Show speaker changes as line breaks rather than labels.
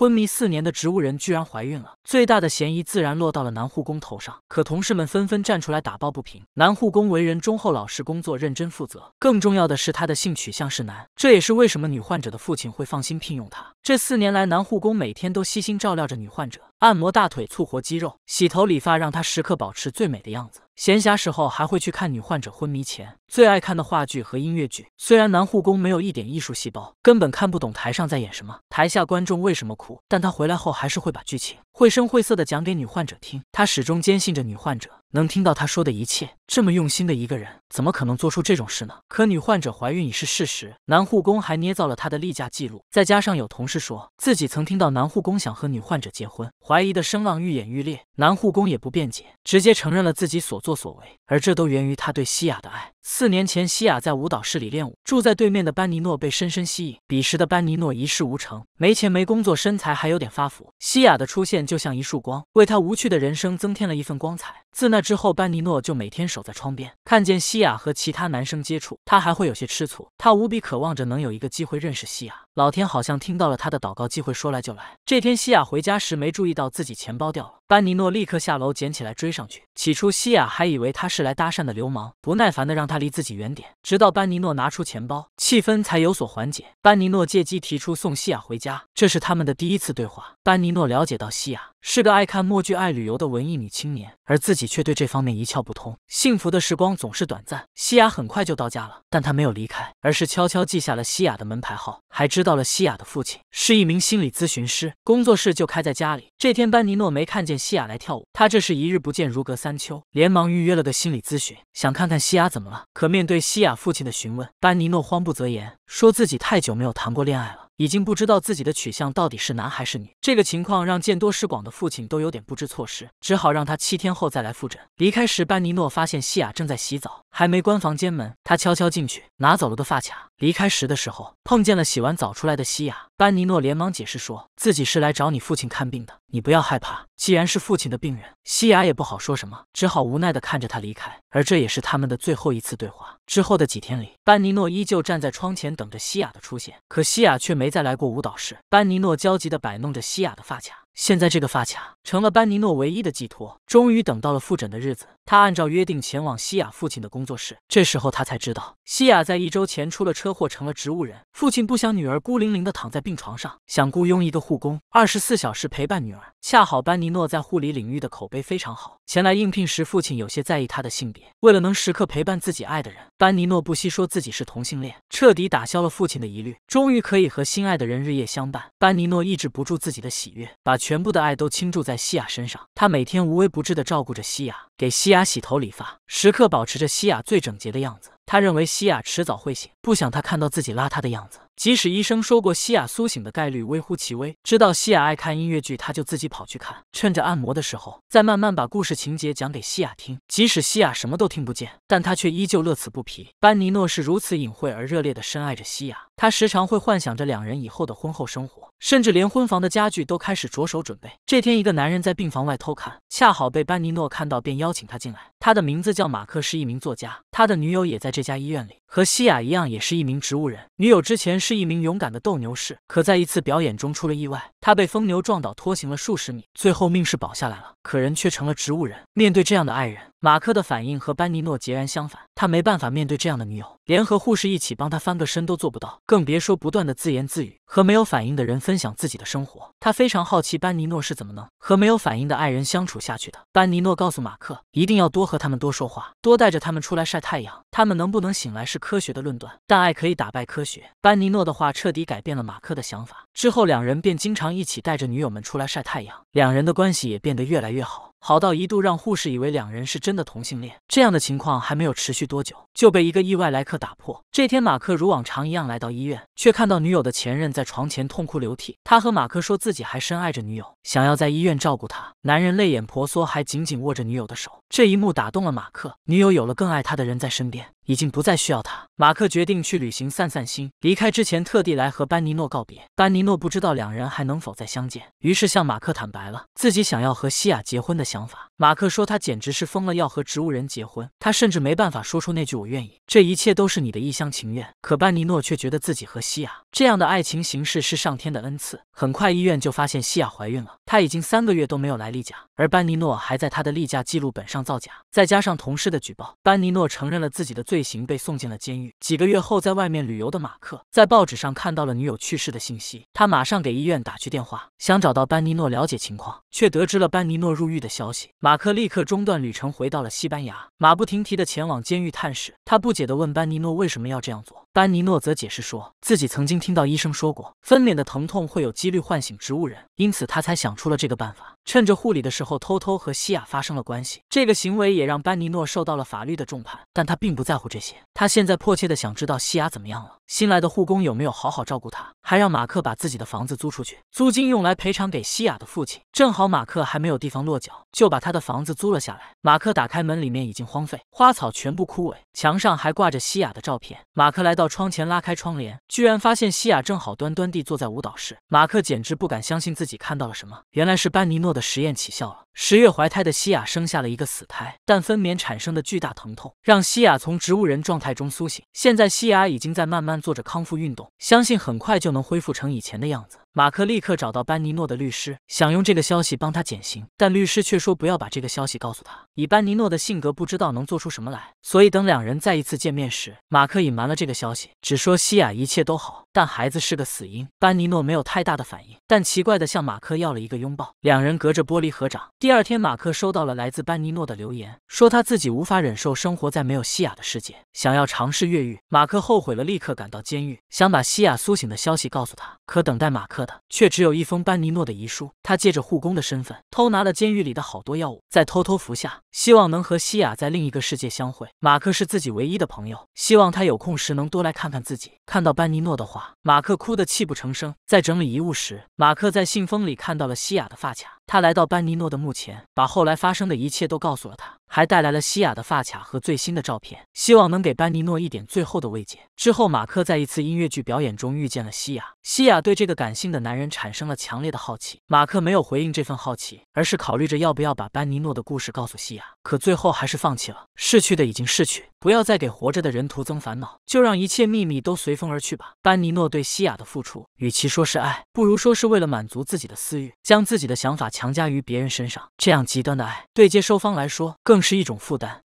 昏迷四年的植物人居然怀孕了，最大的嫌疑自然落到了男护工头上。可同事们纷纷站出来打抱不平，男护工为人忠厚老实，工作认真负责。更重要的是，他的性取向是男，这也是为什么女患者的父亲会放心聘用他。这四年来，男护工每天都悉心照料着女患者。按摩大腿促活肌肉，洗头理发让他时刻保持最美的样子。闲暇时候还会去看女患者昏迷前最爱看的话剧和音乐剧。虽然男护工没有一点艺术细胞，根本看不懂台上在演什么，台下观众为什么哭，但他回来后还是会把剧情。绘声绘色地讲给女患者听，他始终坚信着女患者能听到他说的一切。这么用心的一个人，怎么可能做出这种事呢？可女患者怀孕已是事实，男护工还捏造了她的例假记录，再加上有同事说自己曾听到男护工想和女患者结婚，怀疑的声浪愈演愈烈。男护工也不辩解，直接承认了自己所作所为，而这都源于他对西雅的爱。四年前，西雅在舞蹈室里练舞，住在对面的班尼诺被深深吸引。彼时的班尼诺一事无成，没钱没工作，身材还有点发福。西雅的出现。就像一束光，为他无趣的人生增添了一份光彩。自那之后，班尼诺就每天守在窗边，看见西雅和其他男生接触，他还会有些吃醋。他无比渴望着能有一个机会认识西雅。老天好像听到了他的祷告，机会说来就来。这天，西雅回家时没注意到自己钱包掉了，班尼诺立刻下楼捡起来，追上去。起初，西雅还以为他是来搭讪的流氓，不耐烦的让他离自己远点。直到班尼诺拿出钱包，气氛才有所缓解。班尼诺借机提出送西雅回家，这是他们的第一次对话。班尼诺了解到西雅是个爱看默剧、爱旅游的文艺女青年，而自己。己却对这方面一窍不通。幸福的时光总是短暂，西雅很快就到家了，但他没有离开，而是悄悄记下了西雅的门牌号，还知道了西雅的父亲是一名心理咨询师，工作室就开在家里。这天，班尼诺没看见西雅来跳舞，他这是一日不见如隔三秋，连忙预约了个心理咨询，想看看西雅怎么了。可面对西雅父亲的询问，班尼诺慌不择言，说自己太久没有谈过恋爱了。已经不知道自己的取向到底是男还是女，这个情况让见多识广的父亲都有点不知错失，只好让他七天后再来复诊。离开时，班尼诺发现西雅正在洗澡。还没关房间门，他悄悄进去拿走了个发卡。离开时的时候，碰见了洗完澡出来的西雅。班尼诺连忙解释说，自己是来找你父亲看病的，你不要害怕。既然是父亲的病人，西雅也不好说什么，只好无奈的看着他离开。而这也是他们的最后一次对话。之后的几天里，班尼诺依旧站在窗前等着西雅的出现，可西雅却没再来过舞蹈室。班尼诺焦急的摆弄着西雅的发卡，现在这个发卡成了班尼诺唯一的寄托。终于等到了复诊的日子。他按照约定前往西雅父亲的工作室，这时候他才知道西雅在一周前出了车祸，成了植物人。父亲不想女儿孤零零的躺在病床上，想雇佣一个护工，二十四小时陪伴女儿。恰好班尼诺在护理领域的口碑非常好，前来应聘时，父亲有些在意他的性别。为了能时刻陪伴自己爱的人，班尼诺不惜说自己是同性恋，彻底打消了父亲的疑虑，终于可以和心爱的人日夜相伴。班尼诺抑制不住自己的喜悦，把全部的爱都倾注在西雅身上。他每天无微不至的照顾着西雅，给西雅。洗头、理发，时刻保持着西雅最整洁的样子。他认为西雅迟早会醒，不想他看到自己邋遢的样子。即使医生说过西雅苏醒的概率微乎其微，知道西雅爱看音乐剧，他就自己跑去看，趁着按摩的时候，再慢慢把故事情节讲给西雅听。即使西雅什么都听不见，但他却依旧乐此不疲。班尼诺是如此隐晦而热烈的深爱着西雅，他时常会幻想着两人以后的婚后生活，甚至连婚房的家具都开始着手准备。这天，一个男人在病房外偷看，恰好被班尼诺看到，便邀请他进来。他的名字叫马克，是一名作家。他的女友也在这家医院里，和西雅一样，也是一名植物人。女友之前是一名勇敢的斗牛士，可在一次表演中出了意外，他被疯牛撞倒，拖行了数十米，最后命是保下来了，可人却成了植物人。面对这样的爱人，马克的反应和班尼诺截然相反，他没办法面对这样的女友，连和护士一起帮他翻个身都做不到，更别说不断的自言自语和没有反应的人分享自己的生活。他非常好奇班尼诺是怎么能和没有反应的爱人相处下去的。班尼诺告诉马克，一定要多和他们多说话，多带着他们出来晒太阳。他们能不能醒来是科学的论断，但爱可以打败科学。班尼诺的话彻底改变了马克的想法，之后两人便经常一起带着女友们出来晒太阳，两人的关系也变得越来越好。好到一度让护士以为两人是真的同性恋，这样的情况还没有持续多久，就被一个意外来客打破。这天，马克如往常一样来到医院，却看到女友的前任在床前痛哭流涕。他和马克说自己还深爱着女友，想要在医院照顾她。男人泪眼婆娑，还紧紧握着女友的手。这一幕打动了马克，女友有了更爱他的人在身边。已经不再需要他，马克决定去旅行散散心。离开之前，特地来和班尼诺告别。班尼诺不知道两人还能否再相见，于是向马克坦白了自己想要和西雅结婚的想法。马克说他简直是疯了，要和植物人结婚，他甚至没办法说出那句我愿意。这一切都是你的一厢情愿。可班尼诺却觉得自己和西雅这样的爱情形式是上天的恩赐。很快，医院就发现西雅怀孕了。他已经三个月都没有来例假，而班尼诺还在他的例假记录本上造假。再加上同事的举报，班尼诺承认了自己的罪行，被送进了监狱。几个月后，在外面旅游的马克在报纸上看到了女友去世的信息，他马上给医院打去电话，想找到班尼诺了解情况，却得知了班尼诺入狱的消息。马克立刻中断旅程，回到了西班牙，马不停蹄地前往监狱探视。他不解地问班尼诺为什么要这样做，班尼诺则解释说自己曾经听到医生说过，分娩的疼痛会有几率唤醒植物人，因此他才想。出了这个办法。趁着护理的时候，偷偷和西雅发生了关系。这个行为也让班尼诺受到了法律的重判，但他并不在乎这些。他现在迫切的想知道西雅怎么样了，新来的护工有没有好好照顾她。还让马克把自己的房子租出去，租金用来赔偿给西雅的父亲。正好马克还没有地方落脚，就把他的房子租了下来。马克打开门，里面已经荒废，花草全部枯萎，墙上还挂着西雅的照片。马克来到窗前，拉开窗帘，居然发现西雅正好端端地坐在舞蹈室。马克简直不敢相信自己看到了什么，原来是班尼诺。的实验起效了。十月怀胎的西雅生下了一个死胎，但分娩产生的巨大疼痛让西雅从植物人状态中苏醒。现在西雅已经在慢慢做着康复运动，相信很快就能恢复成以前的样子。马克立刻找到班尼诺的律师，想用这个消息帮他减刑，但律师却说不要把这个消息告诉他，以班尼诺的性格，不知道能做出什么来。所以等两人再一次见面时，马克隐瞒了这个消息，只说西雅一切都好，但孩子是个死婴。班尼诺没有太大的反应，但奇怪的向马克要了一个拥抱，两人隔着玻璃合掌。第二天，马克收到了来自班尼诺的留言，说他自己无法忍受生活在没有西雅的世界，想要尝试越狱。马克后悔了，立刻赶到监狱，想把西雅苏醒的消息告诉他，可等待马克。却只有一封班尼诺的遗书。他借着护工的身份，偷拿了监狱里的好多药物，再偷偷服下，希望能和西雅在另一个世界相会。马克是自己唯一的朋友，希望他有空时能多来看看自己。看到班尼诺的话，马克哭得泣不成声。在整理遗物时，马克在信封里看到了西雅的发卡。他来到班尼诺的墓前，把后来发生的一切都告诉了他。还带来了西雅的发卡和最新的照片，希望能给班尼诺一点最后的慰藉。之后，马克在一次音乐剧表演中遇见了西雅，西雅对这个感性的男人产生了强烈的好奇。马克没有回应这份好奇，而是考虑着要不要把班尼诺的故事告诉西雅，可最后还是放弃了。逝去的已经逝去，不要再给活着的人徒增烦恼，就让一切秘密都随风而去吧。班尼诺对西雅的付出，与其说是爱，不如说是为了满足自己的私欲，将自己的想法强加于别人身上。这样极端的爱，对接收方来说更。是一种负担。